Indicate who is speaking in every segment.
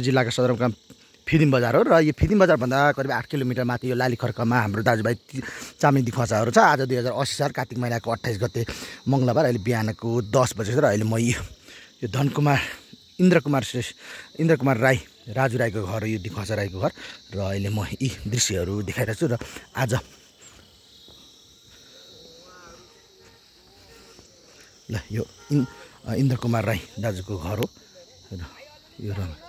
Speaker 1: जिल्लाको सदरमुकाम फिदिम बजार हो र यो फिदिम बजारभन्दा करिब आठ किलोमिटर माथि यो लाली खर्कमा हाम्रो दाजुभाइ दि खुवासाहरू छ आज दुई हजार असी साल कार्तिक महिनाको अट्ठाइस गते मङ्गलबार अहिले बिहानको दस बजे र अहिले म यो धनकुमार इन्द्रकुमार श्रेष्ठ इन्द्रकुमार राई राजु राईको घर यो खसा राईको घर र अहिले म यी दृश्यहरू देखाइरहेको छु र आज ल यो इन्द्रकुमार राई दाजुको घर हो र यो रमा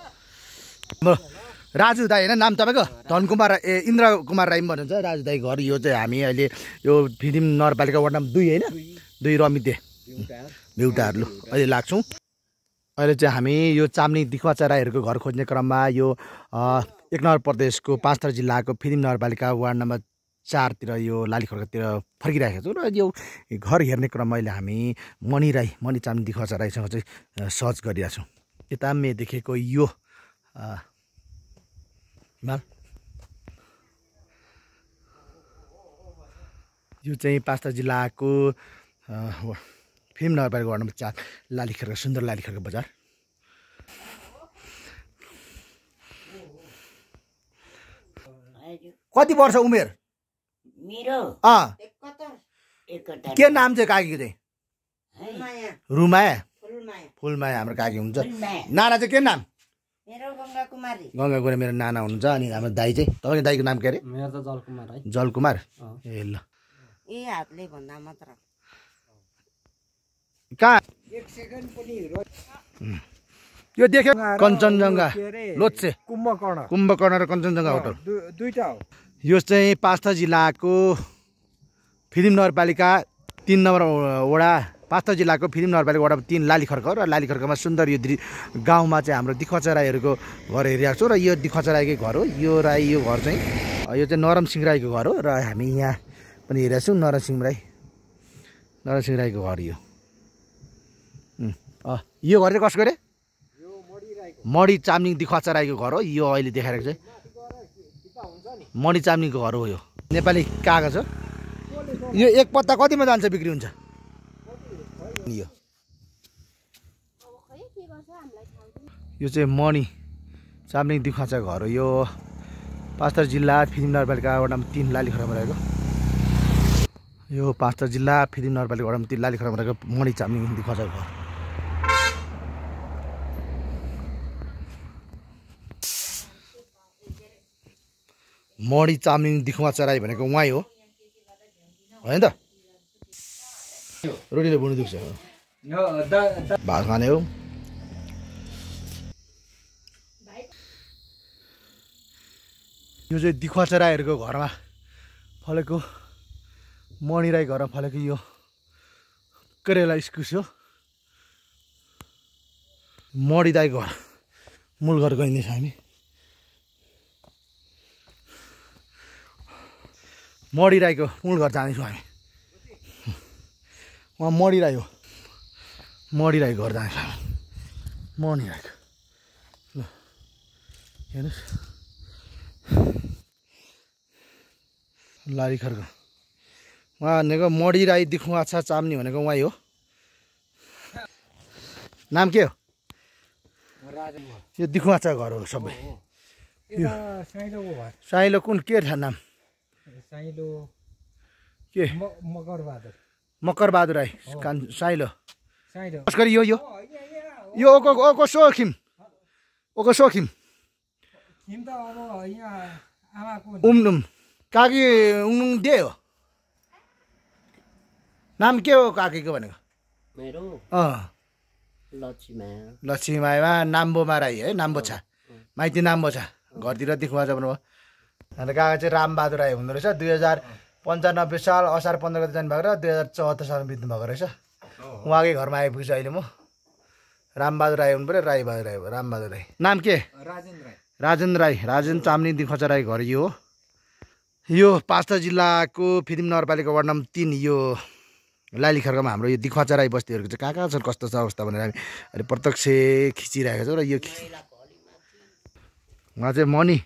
Speaker 1: राजु दाई होइन नाम तपाईँको धनकुमार ए इन्द्र कुमार राई भन्नुहुन्छ राजु दाई घर यो चाहिँ हामी अहिले यो फिदिम नगरपालिका वार्ड नम्बर दुई होइन दुई रमिते भ्युटाहरू लु अहिले लाग्छौँ अहिले चाहिँ हामी यो चाम्नी दिखुवा राईहरूको घर खोज्ने क्रममा यो एक नम्बर प्रदेशको पाँचथर जिल्लाको फिदिम नगरपालिका वार्ड नम्बर चारतिर यो लाली खर्कातिर फर्किरहेको छौँ र यो घर हेर्ने क्रममा अहिले हामी मणि राई मणि चाम्नी दिखुवा राईसँग चाहिँ सर्च गरिरहेछौँ यता देखेको यो हिमाल यो चाहिँ पास्ता जिल्लाको फिल्म नगरपालिका वार्ड नम्बर चार लालीखेर्का सुन्दर लालीखेर्का बजार कति वर्ष उमेर के नाम चाहिँ काकीको चाहिँ रुमाया फुलमाया हाम्रो कागी हुन्छ नाना चाहिँ के नाम मेरो गङ्गा कुमारी मेरो नाना हुनुहुन्छ अनि हाम्रो दाई चाहिँ तपाईँको दाईको नाम के अरे मेरो त जलकुमार है जलकुमार ए ल ए हातले भन्दा मात्र कहाँ एक सेकेन्ड पनि यो देख्यो कञ्चनजङ्घा लोत्से कुम्भकर्ण कुम्भकर्ण र कञ्चनजङ्घा होटल दुईवटा हो यो चाहिँ पास्ता जिल्लाको फिलिम नगरपालिका तिन नम्बर वडा पाँच जिल्लाको फिल्म नगरपालिका वडा तिन लालीखर्क र लालीखर्कमा सुन्दर यो गाउँमा चाहिँ हाम्रो दिखोचा राईहरूको घर हेरिरहेको छौँ र यो दिखाचराईकै राईकै घर हो यो राई यो घर चाहिँ यो चाहिँ नरम सिंह राईको घर हो र हामी यहाँ पनि हेरेको छौँ नरसिंह राई नरसिंह राईको घर यो यो घर चाहिँ कसको अरे मडी चामलिङ दिखोचा राईको घर हो यो अहिले देखाएको चाहिँ मडी चामलिङको घर हो यो नेपाली कागज हो यो एक पत्ता कतिमा जान्छ बिक्री हुन्छ यो यो चाहिँ मणि चामलिङ दिखाँचा घर हो यो पाँचतर जिल्ला फिदिम नगरपालिका वडामा तिन लालीखोरामा रहेको यो पाँचतर जिल्ला फिदिम नगरपालिका वडामा तिन लालीखोरामा रहेको मणि चामलिङ दिखाँचा घर मणि चामलिङ दिखुवा चराई भनेको उहाँ हो होइन त रोटीले भुँडी दुख्छ भात खाने हो यो चाहिँ दिखुवा राईहरूको घरमा फलेको मणिराई घरमा फलेको यो करेला इस्कुस हो मणि घर मूल घर गइँदैछ हामी मणि राईको मूल घर जाँदैछौँ हामी उहाँ मरिरहेको घर गर्दा मरिरहेको ल हेर्नुहोस् लारी खर्क उहाँ भनेको मरिराई दिखु आच्छा चाम्नी भनेको उहाँ हो नाम के हो यो दिखुवाचा घर हो सबै साइलो कुन के छ नाम साइलो के बहादुर मकर बहादुर राई कान साइलो नमस्कार यो यो यो ओको ओको सोखिम ओको सोखिम उम्नुम काकी उम्नुम दे हो नाम के हो काकीको भनेको मेरो लक्ष्मीमायामा नाम्बोमा राई है नाम्बोछा माइती नाम्बोछा घरतिर देख्नु भन्नुभयो अन्त काका चाहिँ रामबहादुर राई हुँदो रहेछ दुई हजार पन्चानब्बे साल असार पन्ध्र गते जानुभएको र दुई हजार चौहत्तर सालमा बित्नुभएको रहेछ उहाँकै घरमा आइपुगेछु अहिले म रामबहादुर राई हुनु पऱ्यो राईबहादुर राई रामबहादुर राई नाम के राजेन्द्र राई राजेन्द्र राई राजेन्द्र चामलिङ दिखोचा राई घर यो यो पास्ता जिल्लाको फिदिम नगरपालिका वार्ड नम्बर तिन यो लाली खर्कामा हाम्रो यो दिखोचा राई बस्तीहरूको चाहिँ कहाँ कहाँ छ कस्तो छ अवस्था भनेर हामी अहिले प्रत्यक्ष खिचिरहेको छौँ र यो उहाँ चाहिँ मनी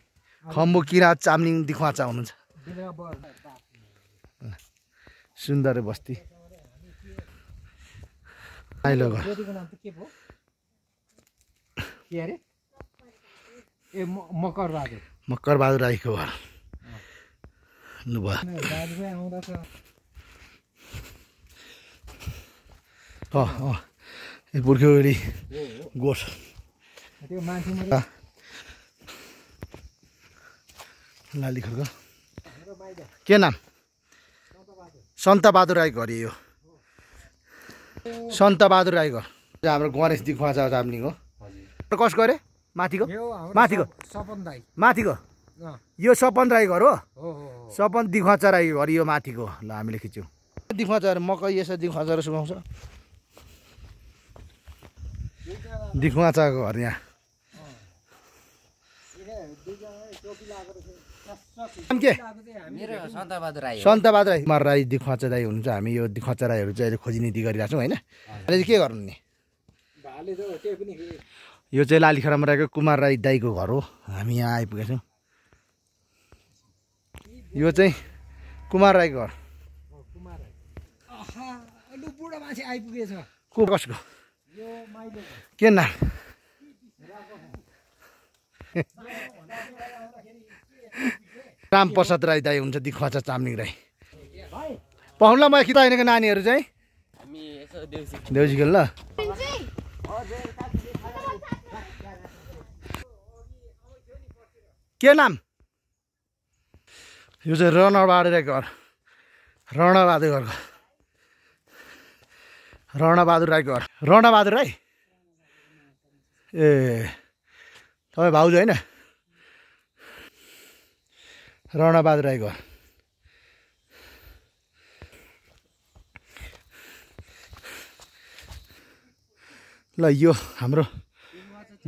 Speaker 1: खम्बु किराँत चामलिङ दिखुवाचा हुनुहुन्छ सुन्दर बस्ती आइलो ए मकर बहादुर मकर बहादुर राईको घर लु भयो पुर्ख्यौरी गोठ लाली खर्क के नाम सन्तबहादुर राईको घर यो सन्तबहादुर राई घर हाम्रो गणेश दिखुवा छ राम्लिङको कसको अरे माथिको माथिको माथिको यो सपन राई घर हो सपन दिखुवाचा राई घर यो माथिको ल हामीले खिच्यौँ दिखुवाचाहरू मकै यसो दिखुवाचाहरू सुकाउँछ दिखुवाचाको घर यहाँ के सन्तबहादुर राई कुमार राई दिखच राई हुनुहुन्छ हामी यो दिखच राईहरू चाहिँ अहिले खोजी गरिरहेको छौँ होइन अहिले के गर्नु नि यो चाहिँ लालीखरामा रहेको कुमार राई दाईको घर हो हामी यहाँ आइपुगेका छौँ यो चाहिँ कुमार राईको घर को कसको के नाम रामप्रसाद राई दाई हुन्छ दिखवाचा चामलिङ राई पाहुला म कि अहिलेको नानीहरू चाहिँ खेल ल के नाम यो चाहिँ रणबाडे घर रणबहादुर घरको रणबहादुर राईको घर रणबहादुर राई ए तपाईँ भाउजू होइन रणबहादुर राईको ल यो हाम्रो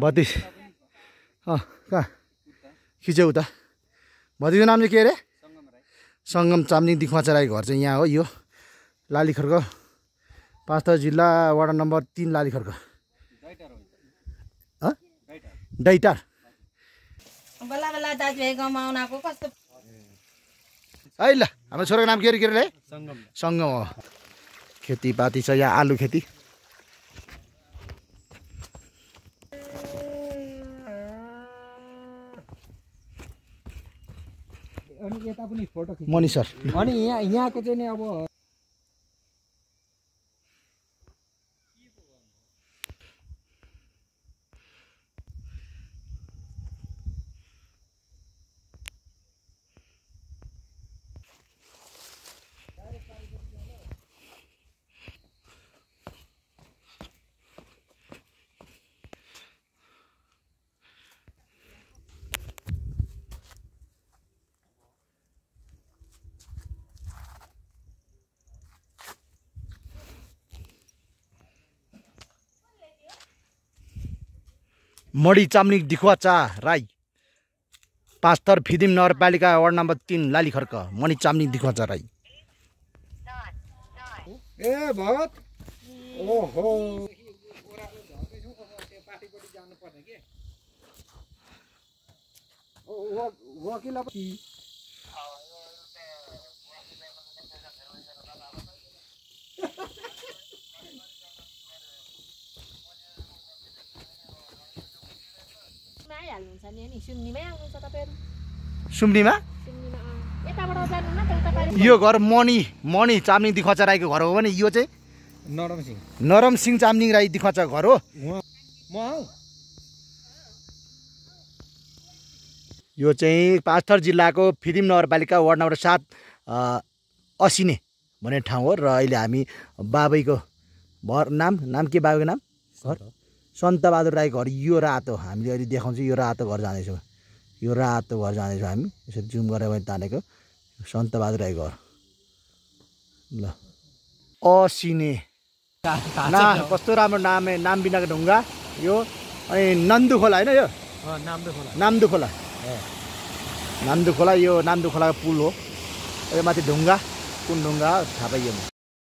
Speaker 1: भतिज अँ कहाँ खिच्यो उता भतिजको नाम चाहिँ के अरे सङ्गम चामलिङ दिखुवाचा राई घर चाहिँ यहाँ हो यो लालीखर्क पाँचता जिल्ला वार्ड नम्बर तिन लालीखर्क डाइटार बल्ल बल्ल दाजुभाइ गाउँमा आउन आएको कस्तो है ल हाम्रो छोराको नाम के अरे के अरे सङ्गम हो खेतीपाती छ यहाँ आलु खेती मनी सर अनि यहाँ यहाँको चाहिँ नि अब मडी चाम्लिङ दिखुवाचा राई थर फिदिम नगरपालिका वार्ड नम्बर तिन लालीखर्क मणि चाम्लिङ दिखुवाचा राई ए ओहो सुम्नीमा यो घर मणि मणि चामलिङ दिखचा राईको घर हो भने यो चाहिँ नरम सिंह नरम सिंह चामलिङ राई दिखचा घर हो यो चाहिँ पाँचथर जिल्लाको फिदिम नगरपालिका वार्ड नम्बर सात असिने भन्ने ठाउँ हो र अहिले हामी बाबैको भर नाम नाम के बाबैको नाम घर सन्तबहादुर राई घर यो रातो हामीले अहिले देखाउँछौँ यो रातो घर जाँदैछौँ यो रातो घर जाँदैछौँ हामी यसरी जुम गरेर मैले तानेको सन्तबहादुर राई घर ल असिने ना कस्तो राम्रो नाम नाम बिनाको ढुङ्गा यो अनि नन्दु खोला होइन यो नाम्दु खोला नाम्दु खोला यो नाम्दु खोलाको पुल हो यो माथि ढुङ्गा कुन ढुङ्गा थाहा पाइयो